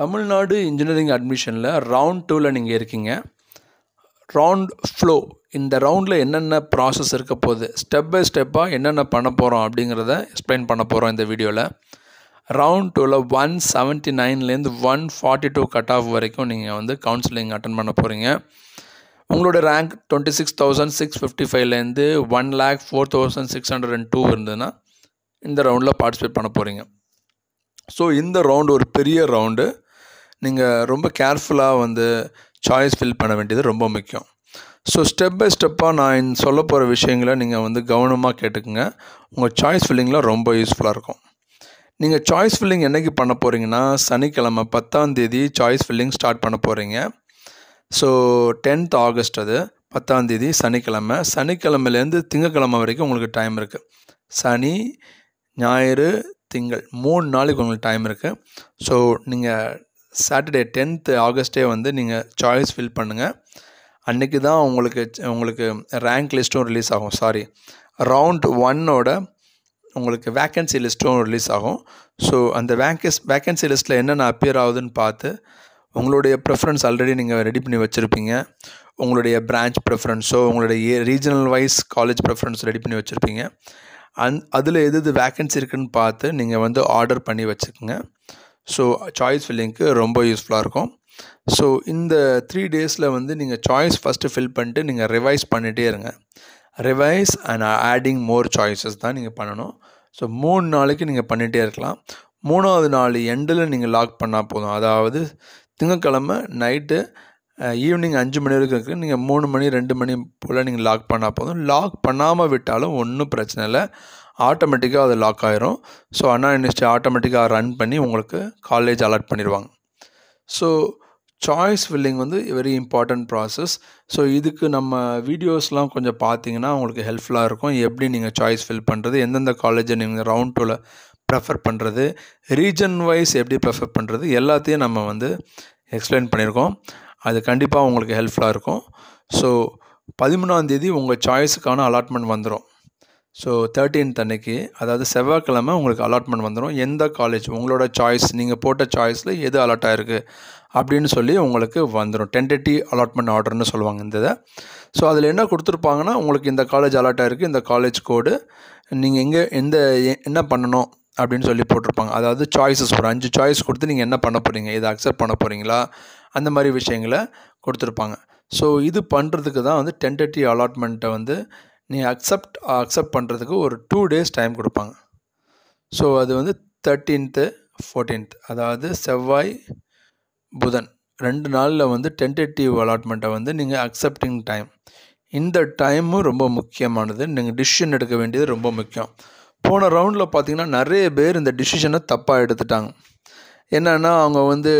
Tamil Nadu engineering அட்மிஷனில் round டூவில் நீங்கள் இருக்கீங்க ரவுண்ட் ஃப்ளோ இந்த ரவுண்டில் என்னென்ன ப்ராசஸ் இருக்க போகுது ஸ்டெப் பை ஸ்டெப்பாக என்னென்ன பண்ண போகிறோம் அப்படிங்கிறத எக்ஸ்பிளைன் பண்ண போகிறோம் இந்த வீடியோவில் ரவுண்ட் டூவில் ஒன் செவன்ட்டி நைன்லேருந்து one forty two cut off வரைக்கும் நீங்கள் வந்து கவுன்சிலிங் அட்டன் பண்ண போகிறீங்க உங்களோட rank twenty six thousand six fifty ஃபைவ்லேருந்து one lakh four thousand six hundred and two இருந்ததுன்னா இந்த ரவுண்டில் பார்ட்டிசிபேட் பண்ண போகிறீங்க ஸோ இந்த ரவுண்டு ஒரு பெரிய ரவுண்டு நீங்கள் ரொம்ப கேர்ஃபுல்லாக வந்து சாய்ஸ் ஃபில் பண்ண வேண்டியது ரொம்ப முக்கியம் ஸோ ஸ்டெப் பை ஸ்டெப்பாக நான் சொல்ல போகிற விஷயங்களை நீங்கள் வந்து கவனமாக கேட்டுக்குங்க உங்கள் சாய்ஸ் ஃபில்லிங்கில் ரொம்ப யூஸ்ஃபுல்லாக இருக்கும் நீங்கள் சாய்ஸ் ஃபில்லிங் என்றைக்கு பண்ண போகிறீங்கன்னா சனிக்கிழமை பத்தாம் தேதி சாய்ஸ் ஃபில்லிங் ஸ்டார்ட் பண்ண போகிறீங்க ஸோ டென்த் ஆகஸ்ட் அது பத்தாம் தேதி சனிக்கிழமை சனிக்கிழமைலேருந்து திங்கக்கிழமை வரைக்கும் உங்களுக்கு டைம் இருக்குது சனி ஞாயிறு திங்கள் மூணு நாளைக்கு உங்களுக்கு டைம் இருக்குது ஸோ நீங்கள் சாட்டர்டே டென்த்து ஆகஸ்ட்டே வந்து நீங்கள் சாய்ஸ் ஃபில் பண்ணுங்கள் அன்றைக்கி தான் உங்களுக்கு உங்களுக்கு ரேங்க் லிஸ்ட்டும் ரிலீஸ் ஆகும் சாரி ரவுண்ட் ஒன்னோட உங்களுக்கு வேக்கன்சி லிஸ்ட்டும் ரிலீஸ் ஆகும் ஸோ அந்த வேக்கன்ஸ் வேக்கன்சி லிஸ்ட்டில் என்னென்ன அப்பியர் ஆகுதுன்னு பார்த்து உங்களுடைய ப்ரிஃபரன்ஸ் ஆல்ரெடி நீங்கள் ரெடி பண்ணி வச்சுருப்பீங்க உங்களுடைய பிரான்ச் ப்ரிஃபரன்ஸோ உங்களுடைய regional wise college preference ready பண்ணி வச்சுருப்பீங்க அந் அதில் எது எது வேக்கன்சி இருக்குதுன்னு பார்த்து நீங்கள் வந்து ஆர்டர் பண்ணி வச்சுக்கோங்க ஸோ சாய்ஸ் ஃபில்லிங்க்கு ரொம்ப யூஸ்ஃபுல்லாக இருக்கும் ஸோ இந்த த்ரீ டேஸில் வந்து நீங்கள் சாய்ஸ் ஃபஸ்ட்டு ஃபில் பண்ணிட்டு நீங்கள் ரிவைஸ் பண்ணிகிட்டே இருங்க revise and adding more choices தான் நீங்கள் பண்ணணும் ஸோ மூணு நாளைக்கு நீங்கள் பண்ணிகிட்டே இருக்கலாம் மூணாவது நாள் எண்டில் நீங்கள் லாக் பண்ணால் போதும் அதாவது திங்கக்கிழமை நைட்டு ஈவினிங் அஞ்சு மணி வரைக்கும் இருக்குது நீங்கள் மூணு மணி ரெண்டு மணி போல் நீங்கள் லாக் பண்ணால் போதும் லாக் பண்ணாமல் விட்டாலும் ஒன்றும் பிரச்சனை இல்லை ஆட்டோமேட்டிக்காக அது லாக் ஆயிரும் ஸோ அண்ணா யூனிவர்சிட்டி ஆட்டோமேட்டிக்காக ரன் பண்ணி உங்களுக்கு காலேஜ் அலாட் பண்ணிடுவாங்க ஸோ சாய்ஸ் ஃபில்லிங் வந்து வெரி இம்பார்ட்டண்ட் ப்ராசஸ் ஸோ இதுக்கு நம்ம வீடியோஸ்லாம் கொஞ்சம் பார்த்தீங்கன்னா உங்களுக்கு ஹெல்ப்ஃபுல்லாக இருக்கும் எப்படி நீங்கள் சாய்ஸ் ஃபில் பண்ணுறது எந்தெந்த காலேஜை நீங்கள் ரவுண்ட் டூவில் ப்ரெஃபர் பண்ணுறது ரீஜன் வைஸ் எப்படி ப்ரெஃபர் பண்ணுறது எல்லாத்தையும் நம்ம வந்து எக்ஸ்பிளைன் பண்ணியிருக்கோம் அது கண்டிப்பாக உங்களுக்கு ஹெல்ப்ஃபுல்லாக இருக்கும் ஸோ பதிமூணாந்தேதி உங்கள் சாய்ஸுக்கான அலாட்மெண்ட் வந்துடும் ஸோ தேர்ட்டீன்த் அன்னைக்கு அதாவது செவ்வாய்க்கிழமை உங்களுக்கு அலாட்மெண்ட் வந்துடும் எந்த காலேஜ் உங்களோட சாய்ஸ் நீங்கள் போட்ட சாய்ஸில் எது அலாட் ஆகிருக்கு அப்படின்னு சொல்லி உங்களுக்கு வந்துடும் டென்டேட்டி அலாட்மெண்ட் ஆர்டர்னு சொல்லுவாங்க இந்த இதை ஸோ அதில் என்ன கொடுத்துருப்பாங்கன்னா உங்களுக்கு இந்த காலேஜ் அலாட் ஆகிருக்கு இந்த காலேஜ் கோடு நீங்கள் எங்கே எந்த என்ன பண்ணணும் அப்படின்னு சொல்லி போட்டிருப்பாங்க அதாவது சாய்ஸஸ் ஒரு அஞ்சு சாய்ஸ் கொடுத்து நீங்கள் என்ன பண்ண போகிறீங்க இதை அக்செப்ட் பண்ண போகிறீங்களா அந்த மாதிரி விஷயங்களை கொடுத்துருப்பாங்க ஸோ இது பண்ணுறதுக்கு தான் வந்து டென்டேட்டிவ் அலாட்மெண்ட்டை வந்து நீ அக்செப்ட் அக்செப்ட் பண்ணுறதுக்கு ஒரு டூ டேஸ் டைம் கொடுப்பாங்க ஸோ அது வந்து தேர்ட்டீன்த்து ஃபோர்டீன்த் அதாவது செவ்வாய் புதன் ரெண்டு நாளில் வந்து டென்டேட்டிவ் அலாட்மெண்ட்டை வந்து நீங்கள் அக்செப்டிங் டைம் இந்த டைமும் ரொம்ப முக்கியமானது நீங்கள் டிசிஷன் எடுக்க வேண்டியது ரொம்ப முக்கியம் போன ரவுண்டில் பார்த்தீங்கன்னா நிறைய பேர் இந்த டிசிஷனை தப்பாக எடுத்துட்டாங்க என்னென்னா அவங்க வந்து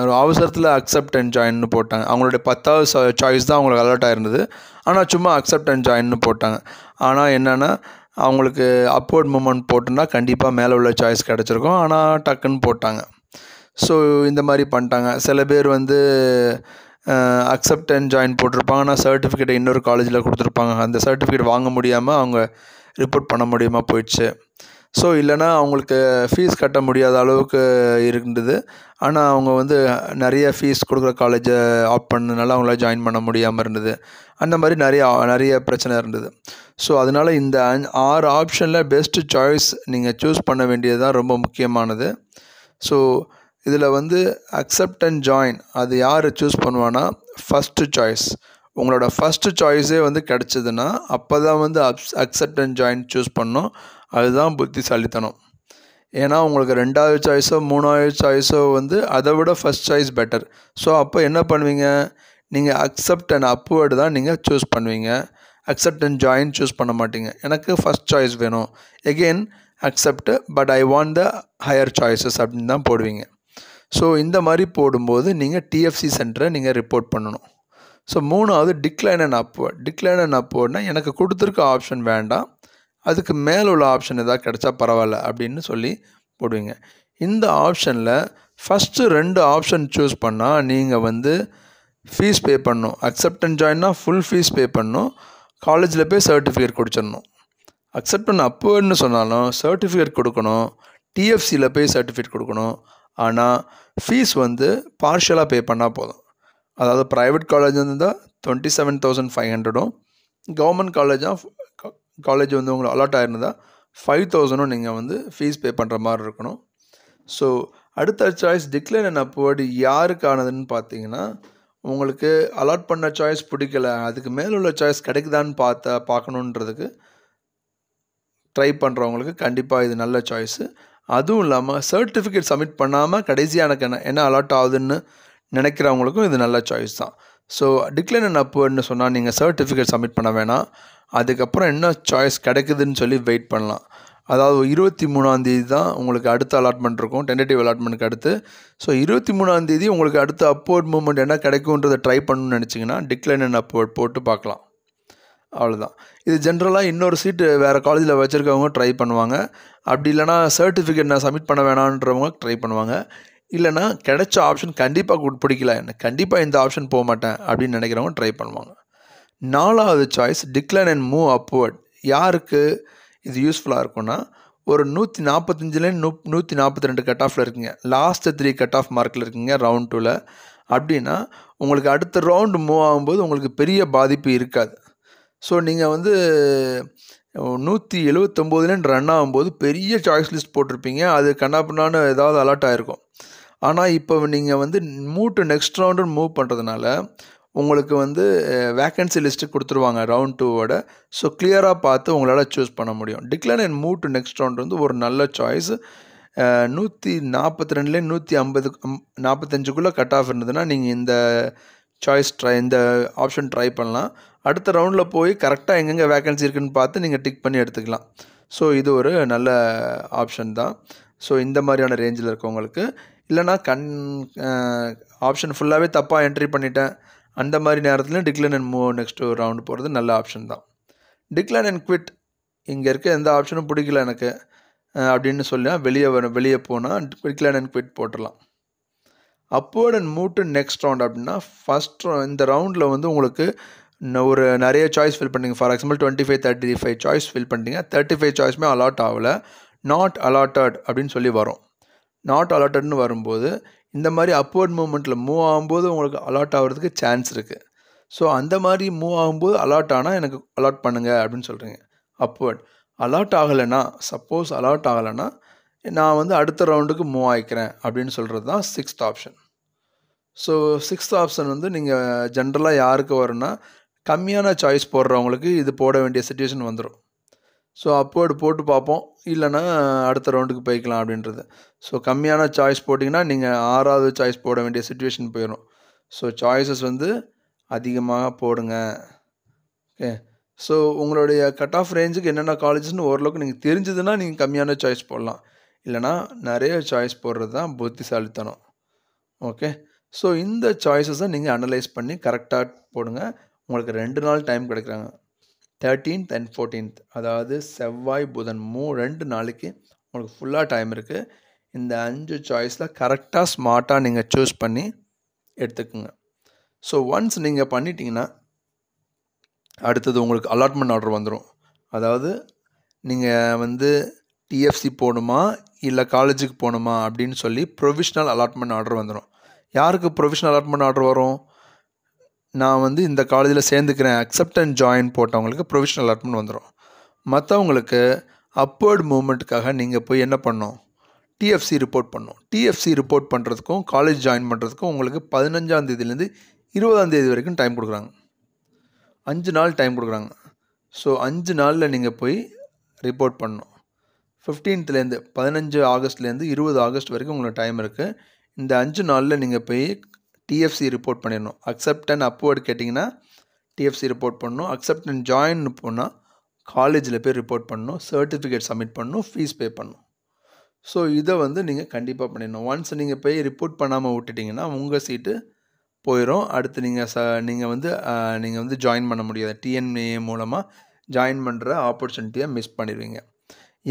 ஒரு அவசரத்தில் அக்செப்ட் அண்ட் ஜாயின்னு போட்டாங்க அவங்களுடைய பத்தாவது சாய்ஸ் தான் அவங்களுக்கு அலர்ட் ஆயிருந்தது ஆனால் சும்மா அக்செப்ட் அண்ட் ஜாயின்னு போட்டாங்க ஆனால் என்னென்னா அவங்களுக்கு அப்வர்ட் மூமெண்ட் போட்டுன்னா கண்டிப்பாக மேலே உள்ள சாய்ஸ் கிடச்சிருக்கும் ஆனால் டக்குன்னு போட்டாங்க ஸோ இந்த மாதிரி பண்ணிட்டாங்க சில பேர் வந்து அக்செப்ட் அண்ட் ஜாயின் போட்டிருப்பாங்க ஆனால் சர்டிஃபிகேட்டை இன்னொரு காலேஜில் கொடுத்துருப்பாங்க அந்த சர்டிஃபிகேட் வாங்க முடியாமல் அவங்க ரிப்போர்ட் பண்ண முடியுமா போயிடுச்சு ஸோ இல்லைனா அவங்களுக்கு ஃபீஸ் கட்ட முடியாத அளவுக்கு இருந்தது ஆனால் அவங்க வந்து நிறைய ஃபீஸ் கொடுக்குற காலேஜை ஆப் பண்ணதுனால அவங்களால ஜாயின் பண்ண முடியாமல் இருந்தது அந்த மாதிரி நிறைய நிறைய பிரச்சனை இருந்தது ஸோ அதனால் இந்த ஆறு ஆப்ஷனில் பெஸ்ட்டு சாய்ஸ் நீங்கள் சூஸ் பண்ண வேண்டியது தான் ரொம்ப முக்கியமானது ஸோ இதில் வந்து அக்செப்ட் அண்ட் ஜாயின் அது யார் சூஸ் பண்ணுவான்னா ஃபஸ்ட்டு சாய்ஸ் உங்களோட ஃபஸ்ட்டு சாய்ஸே வந்து கிடச்சிதுன்னா அப்போ தான் வந்து அப்ஸ் அக்செப்ட் அண்ட் ஜாயின் சூஸ் பண்ணோம் அதுதான் புத்திசாலித்தனம் ஏன்னா உங்களுக்கு ரெண்டாவது சாய்ஸோ மூணாவது சாய்ஸோ வந்து அதை விட ஃபஸ்ட் சாய்ஸ் பெட்டர் ஸோ அப்போ என்ன பண்ணுவீங்க நீங்கள் அக்செப்ட் அண்ட் அப்வேர்டு தான் நீங்கள் சூஸ் பண்ணுவீங்க அக்செப்ட் அண்ட் ஜாயின் சூஸ் பண்ண மாட்டீங்க எனக்கு ஃபஸ்ட் சாய்ஸ் வேணும் again accept but I want the higher choices அப்படின்னு தான் போடுவீங்க ஸோ இந்த மாதிரி போடும்போது நீங்கள் டிஎஃப்சி சென்டரை நீங்கள் ரிப்போர்ட் பண்ணணும் ஸோ மூணாவது decline and upward decline and அப்வோர்ட்னா எனக்கு கொடுத்துருக்க ஆப்ஷன் வேண்டாம் அதுக்கு மேலே உள்ள ஆப்ஷன் எதாவது கிடச்சா பரவாயில்ல அப்படின்னு சொல்லி போடுவீங்க இந்த ஆப்ஷனில் ஃபஸ்ட்டு ரெண்டு ஆப்ஷன் சூஸ் பண்ணால் நீங்கள் வந்து ஃபீஸ் பே பண்ணும் அக்செப்ட் அண்ட் ஜாயின்னா ஃபுல் ஃபீஸ் பே பண்ணும் காலேஜில் போய் சர்டிஃபிகேட் கொடுத்துடணும் அக்செப்ட் அண்ட் அப்போன்னு சொன்னாலும் சர்டிஃபிகேட் கொடுக்கணும் டிஎஃப்சியில் போய் சர்டிஃபிகேட் கொடுக்கணும் ஆனால் ஃபீஸ் வந்து பார்ஷியலாக பே பண்ணால் போதும் அதாவது ப்ரைவேட் காலேஜ் வந்து டுவெண்ட்டி செவன் தௌசண்ட் ஃபைவ் ஹண்ட்ரடும் கவர்மெண்ட் காலேஜாக காலேஜ் வந்து உங்களுக்கு அலாட் ஆகிருந்தால் ஃபைவ் தௌசண்டும் நீங்கள் வந்து ஃபீஸ் பே பண்ணுற மாதிரி இருக்கணும் ஸோ அடுத்த சாய்ஸ் டிக்ளைன் என்ன அப்வர்டு யாருக்கானதுன்னு பார்த்தீங்கன்னா உங்களுக்கு அலாட் பண்ண சாய்ஸ் பிடிக்கல அதுக்கு மேலே உள்ள சாய்ஸ் கிடைக்குதான்னு பார்த்தா பார்க்கணுன்றதுக்கு ட்ரை பண்ணுறவங்களுக்கு கண்டிப்பாக இது நல்ல சாய்ஸு அதுவும் இல்லாமல் சர்டிஃபிகேட் சப்மிட் பண்ணாமல் கடைசியாக எனக்கு என்ன என்ன அலாட் ஆகுதுன்னு நினைக்கிறவங்களுக்கும் இது நல்ல சாய்ஸ் தான் ஸோ டிக்ளைன் அண்ட் சொன்னால் நீங்கள் சர்டிஃபிகேட் சப்மிட் பண்ண வேணாம் அதுக்கப்புறம் என்ன சாய்ஸ் கிடைக்குதுன்னு சொல்லி வெயிட் பண்ணலாம் அதாவது இருபத்தி மூணாந்தேதி தான் உங்களுக்கு அடுத்த அலாட்மெண்ட் இருக்கும் டென்டேட்டிவ் அலாட்மெண்ட்டுக்கு அடுத்து ஸோ இருபத்தி மூணாந்தேதி உங்களுக்கு அடுத்த அப்வர்ட் மூமெண்ட் என்ன கிடைக்குன்றதை ட்ரை பண்ணணும்னு நினச்சிங்கன்னா டிக்ளைன் அண்ட் அப்வர்ட் போட்டு பார்க்கலாம் அவ்வளோதான் இது ஜென்ரலாக இன்னொரு சீட்டு வேறு காலேஜில் வச்சுருக்கவங்க ட்ரை பண்ணுவாங்க அப்படி இல்லைனா சர்டிஃபிகேட் நான் சப்மிட் பண்ண வேணான்றவங்க ட்ரை பண்ணுவாங்க இல்லைனா கிடைச்ச ஆப்ஷன் கண்டிப்பாக பிடிக்கல என்ன கண்டிப்பாக இந்த ஆப்ஷன் போக மாட்டேன் அப்படின்னு நினைக்கிறவங்க ட்ரை பண்ணுவாங்க நாலாவது choice decline and move upward யாருக்கு இது யூஸ்ஃபுல்லாக இருக்கும்னா ஒரு நூற்றி நாற்பத்தஞ்சுலேருந்து நூ நூற்றி நாற்பத்தி ரெண்டு கட் ஆஃபில் இருக்குங்க லாஸ்ட்டு த்ரீ கட் ஆஃப் மார்க்கில் இருக்குங்க ரவுண்ட் டூவில் அப்படின்னா உங்களுக்கு அடுத்த ரவுண்டு மூவ் ஆகும்போது உங்களுக்கு பெரிய பாதிப்பு இருக்காது ஸோ நீங்கள் வந்து நூற்றி எழுவத்தொம்போதுலேருந்து ரன் ஆகும்போது பெரிய சாய்ஸ் லிஸ்ட் போட்டிருப்பீங்க அது கண்ணாப்பின்னான்னு ஏதாவது அலர்ட் ஆகிருக்கும் ஆனால் இப்போ நீங்கள் வந்து மூவ் டு நெக்ஸ்ட் ரவுண்டுன்னு மூவ் பண்ணுறதுனால உங்களுக்கு வந்து வேக்கன்சி லிஸ்ட்டு கொடுத்துருவாங்க ரவுண்ட் டூவோட ஸோ கிளியராக பார்த்து உங்களால் சூஸ் பண்ண முடியும் declare and move to next round வந்து ஒரு நல்ல சாய்ஸ் நூற்றி நாற்பத்தி ரெண்டுலேயே நூற்றி ஐம்பது நாற்பத்தஞ்சுக்குள்ளே கட் ஆஃப் இருந்ததுன்னா நீங்கள் இந்த சாய்ஸ் ட்ரை இந்த ஆப்ஷன் ட்ரை பண்ணலாம் அடுத்த ரவுண்டில் போய் கரெக்டாக எங்கெங்கே வேக்கன்சி இருக்குதுன்னு பார்த்து நீங்கள் டிக் பண்ணி எடுத்துக்கலாம் ஸோ இது ஒரு நல்ல ஆப்ஷன் தான் ஸோ இந்த மாதிரியான ரேஞ்சில் இருக்கவங்களுக்கு இல்லைனா கன் ஆப்ஷன் ஃபுல்லாகவே தப்பாக என்ட்ரி பண்ணிட்டேன் அந்த மாதிரி நேரத்தில் decline and move next round போகிறது நல்ல ஆப்ஷன் தான் டிக்ளைன் அண்ட் குவிட் இங்கே இருக்க எந்த ஆப்ஷனும் பிடிக்கல எனக்கு அப்படின்னு சொல்லி வெளியே வரும் வெளியே போனால் டிக்ளைன் அண்ட் குவிட் போட்டுடலாம் upward and move to next round அப்படின்னா ஃபஸ்ட் இந்த ரவுண்டில் வந்து உங்களுக்கு ஒரு நிறைய சாய்ஸ் ஃபில் பண்ணிங்க for example twenty five thirty five choice fill பண்ணிட்டீங்க தேர்ட்டி ஃபைவ் சாய்ஸுமே அலாட் ஆகலை நாட் அலாட்டட் அப்படின்னு சொல்லி வரும் நாட் அலாட்டட்னு வரும்போது இந்த மாதிரி அப்வர்ட் மூமெண்ட்டில் மூவ் ஆகும்போது உங்களுக்கு அலாட் ஆகிறதுக்கு சான்ஸ் இருக்குது ஸோ அந்த மாதிரி மூவ் ஆகும்போது அலாட் ஆனால் எனக்கு அலாட் பண்ணுங்கள் அப்படின்னு சொல்கிறீங்க அப்வர்ட் அலாட் ஆகலைன்னா சப்போஸ் அலாட் ஆகலைன்னா நான் வந்து அடுத்த ரவுண்டுக்கு மூவ் ஆகிக்கிறேன் அப்படின்னு சொல்கிறது தான் sixth option so sixth option வந்து நீங்கள் ஜென்ரலாக யாருக்கு வரும்னா கம்மியான சாய்ஸ் போடுறவங்களுக்கு இது போட வேண்டிய சுச்சுவேஷன் வந்துடும் ஸோ அப்போர்டு போட்டு பார்ப்போம் இல்லைன்னா அடுத்த ரவுண்டுக்கு போய்க்கலாம் அப்படின்றது ஸோ கம்மியான சாய்ஸ் போட்டிங்கன்னா நீங்கள் ஆறாவது சாய்ஸ் போட வேண்டிய சுச்சுவேஷன் போயிடும் ஸோ சாய்ஸஸ் வந்து அதிகமாக போடுங்க ஓகே ஸோ உங்களுடைய கட் ஆஃப் ரேஞ்சுக்கு என்னென்ன காலேஜஸ்னு ஓரளவுக்கு நீங்கள் தெரிஞ்சதுன்னா நீங்கள் கம்மியான சாய்ஸ் போடலாம் இல்லைனா நிறைய சாய்ஸ் போடுறது தான் புத்திசாலித்தனம் ஓகே ஸோ இந்த சாய்ஸஸை நீங்கள் அனலைஸ் பண்ணி கரெக்டாக போடுங்க உங்களுக்கு ரெண்டு நாள் டைம் கிடைக்கிறாங்க தேர்ட்டீன்த் அண்ட் ஃபோர்டீன்த் அதாவது செவ்வாய் புதன் மூ ரெண்டு நாளைக்கு உங்களுக்கு ஃபுல்லாக டைம் இருக்குது இந்த அஞ்சு சாய்ஸில் கரெக்டாக ஸ்மார்ட்டாக நீங்கள் சூஸ் பண்ணி எடுத்துக்கோங்க ஸோ ஒன்ஸ் நீங்கள் பண்ணிட்டீங்கன்னா அடுத்தது உங்களுக்கு அலாட்மெண்ட் ஆர்டர் வந்துடும் அதாவது நீங்கள் வந்து டிஎஃப்சி போகணுமா இல்லை காலேஜுக்கு போகணுமா அப்படின்னு சொல்லி ப்ரொவிஷ்னல் அலாட்மெண்ட் ஆர்டர் வந்துடும் யாருக்கு ப்ரொவிஷ்னல் அலாட்மெண்ட் ஆர்டர் வரும் நான் வந்து இந்த காலேஜில் சேர்ந்துக்கிறேன் அக்செப்ட் அண்ட் ஜாயின் போட்டவங்களுக்கு ப்ரொவிஷனல் அலாட்மெண்ட் வந்துடும் மற்றவங்களுக்கு அப்வேர்டு மூமெண்ட்டுக்காக நீங்கள் போய் என்ன பண்ணணும் டிஎஃப்சி ரிப்போர்ட் பண்ணும் டிஎஃப்சி ரிப்போர்ட் பண்ணுறதுக்கும் காலேஜ் ஜாயின் பண்ணுறதுக்கும் உங்களுக்கு இருபதாம் இருபதாந்தேதி வரைக்கும் டைம் கொடுக்குறாங்க அஞ்சு நாள் டைம் கொடுக்குறாங்க ஸோ அஞ்சு நாளில் நீங்கள் போய் ரிப்போர்ட் பண்ணணும் ஃபிஃப்டீன்த்துலேருந்து பதினஞ்சு ஆகஸ்ட்லேருந்து இருபது ஆகஸ்ட் வரைக்கும் உங்களுக்கு டைம் இருக்குது இந்த அஞ்சு நாளில் நீங்கள் போய் டிஎஃப்சி ரிப்போர்ட் பண்ணிடணும் அக்செப்ட் அண்ட் அப்வர்ட் கேட்டிங்கன்னா டிஎஃப்சி ரிப்போர்ட் பண்ணணும் அக்செப்ட் அண்ட் ஜாயின் போனால் காலேஜில் போய் ரிப்போர்ட் பண்ணணும் சர்டிஃபிகேட் சப்மிட் பண்ணணும் ஃபீஸ் பே பண்ணணும் ஸோ இதை வந்து நீங்கள் கண்டிப்பாக பண்ணிடணும் ஒன்ஸ் நீங்கள் போய் ரிப்போர்ட் பண்ணாமல் விட்டுட்டிங்கன்னா உங்கள் சீட்டு போயிடும் அடுத்து நீங்கள் ச நீங்கள் வந்து நீங்கள் வந்து ஜாயின் பண்ண முடியாது டிஎன்ஏ மூலமாக ஜாயின் பண்ணுற ஆப்பர்ச்சுனிட்டியை மிஸ் பண்ணிடுவீங்க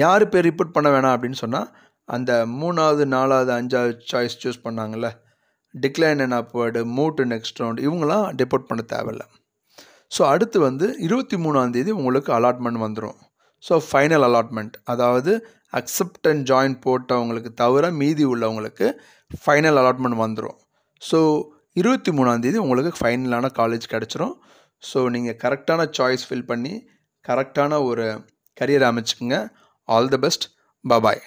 யார் பேர் ரிப்போர்ட் பண்ண வேணாம் அப்படின்னு சொன்னால் அந்த மூணாவது நாலாவது அஞ்சாவது சாய்ஸ் சூஸ் பண்ணாங்கள்ல decline and upward move to next round இவங்களாம் டெபோர்ட் பண்ண தேவையில்ல ஸோ அடுத்து வந்து இருபத்தி மூணாந்தேதி உங்களுக்கு அலாட்மெண்ட் வந்துடும் ஸோ ஃபைனல் அலாட்மெண்ட் அதாவது அக்செப்ட் அண்ட் ஜாயின் போட்டவங்களுக்கு தவிர மீதி உள்ளவங்களுக்கு ஃபைனல் அலாட்மெண்ட் வந்துடும் ஸோ இருபத்தி மூணாந்தேதி உங்களுக்கு ஃபைனலான காலேஜ் கிடச்சிரும் ஸோ நீங்கள் கரெக்டான சாய்ஸ் ஃபில் பண்ணி கரெக்டான ஒரு கரியர் அமைச்சுக்குங்க ஆல் தி பெஸ்ட் பபாய்